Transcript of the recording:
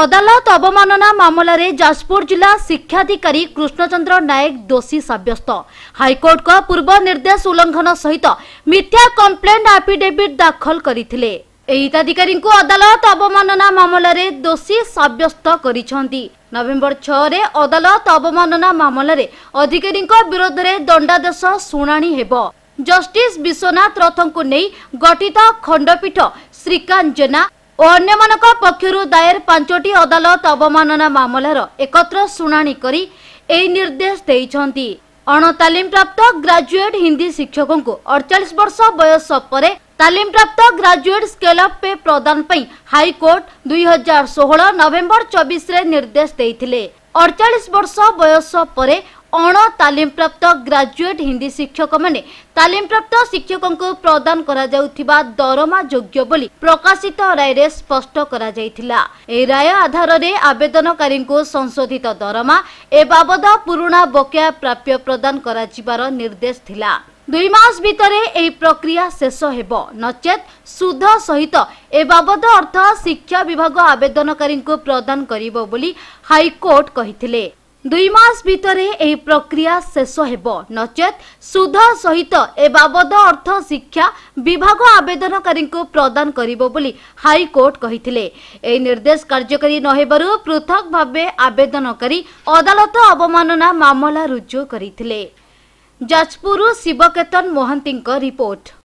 ଅଦାଲତ ଅବମାନନା ମାମଲାରେ ଯାଜପୁର ଜିଲ୍ଲା ଶିକ୍ଷାଧିକାରୀ କୃଷ୍ଣଚନ୍ଦ୍ର ନାୟକ ଦୋଷୀ ସାବ୍ୟସ୍ତ ହାଇକୋର୍ଟଙ୍କ ପୂର୍ବ ନିର୍ଦ୍ଦେଶ ଉଲ୍ଲଂଘନ ସହିତ ମିଥ୍ୟା କମ୍ପ୍ଲେଣ୍ଟ ଆଫିଡେଭିଟ୍ ଦାଖଲ କରିଥିଲେ ଏହି ହିତାଧିକାରୀଙ୍କୁ ଅଦାଲତ ଅବମାନନା ମାମଲାରେ ଦୋଷୀ ସାବ୍ୟସ୍ତ କରିଛନ୍ତି ନଭେମ୍ବର ଛଅରେ ଅଦାଲତ ଅବମାନନା ମାମଲାରେ ଅଧିକାରୀଙ୍କ ବିରୋଧରେ ଦଣ୍ଡାଦେଶ ଶୁଣାଣି ହେବ ଜଷ୍ଟିସ୍ ବିଶ୍ୱନାଥ ରଥଙ୍କୁ ନେଇ ଗଠିତ ଖଣ୍ଡପୀଠ ଶ୍ରୀକାନ୍ତ ଜେନା ଅନ୍ୟମାନଙ୍କ ପକ୍ଷରୁ ଦାୟର ପାଞ୍ଚଟି ଅଦାଲତ ଅବମାନନା ମାମଲାର ଏକତ୍ର ଶୁଣାଣି କରି ଏହି ନିର୍ଦ୍ଦେଶ ଦେଇଛନ୍ତି ଅଣତାଲିମପ୍ରାପ୍ତ ଗ୍ରାଜୁଏଟ୍ ହିନ୍ଦୀ ଶିକ୍ଷକଙ୍କୁ ଅଡ଼ଚାଳିଶ ବର୍ଷ ବୟସ ପରେ ତାଲିମପ୍ରାପ୍ତ ଗ୍ରାଜୁଏଟ୍ ସ୍କେଲ୍ ଅଫ୍ ପେ ପ୍ରଦାନ ପାଇଁ ହାଇକୋର୍ଟ ଦୁଇହଜାର ଷୋହଳ ନଭେମ୍ବର ଚବିଶରେ ନିର୍ଦ୍ଦେଶ ଦେଇଥିଲେ ଅଡ଼ଚାଳିଶ ବର୍ଷ ବୟସ ପରେ ଅଣ ତାଲିମପ୍ରାପ୍ତ ଗ୍ରାଜୁଏଟ୍ ହିନ୍ଦୀ ଶିକ୍ଷକମାନେ ତାଲିମପ୍ରାପ୍ତ ଶିକ୍ଷକଙ୍କୁ ପ୍ରଦାନ କରାଯାଉଥିବା ଦରମା ଯୋଗ୍ୟ ବୋଲି ପ୍ରକାଶିତ ରାୟରେ ସ୍ପଷ୍ଟ କରାଯାଇଥିଲା ଏହି ରାୟ ଆଧାରରେ ଆବେଦନକାରୀଙ୍କୁ ସଂଶୋଧିତ ଦରମା ଏ ବାବଦ ପୁରୁଣା ବକେୟା ପ୍ରାପ୍ୟ ପ୍ରଦାନ କରାଯିବାର ନିର୍ଦ୍ଦେଶ ଥିଲା ଦୁଇ ମାସ ଭିତରେ ଏହି ପ୍ରକ୍ରିୟା ଶେଷ ହେବ ନଚେତ ସୁଧ ସହିତ ଏ ବାବଦ ଅର୍ଥ ଶିକ୍ଷା ବିଭାଗ ଆବେଦନକାରୀଙ୍କୁ ପ୍ରଦାନ କରିବ ବୋଲି ହାଇକୋର୍ଟ କହିଥିଲେ दुई मास भही प्रक्रिया शेष हे नचेत सुध सहित ए बाबद अर्थ शिक्षा विभाग आवेदनकारी प्रदान हाई गरे निर्देश कार्यकारी नहेबार पृथक भावे आवेदनकारी अदालत अवमाना ममला रुजु गरिजपुर शिवकेतन महान्तको रिपोर्ट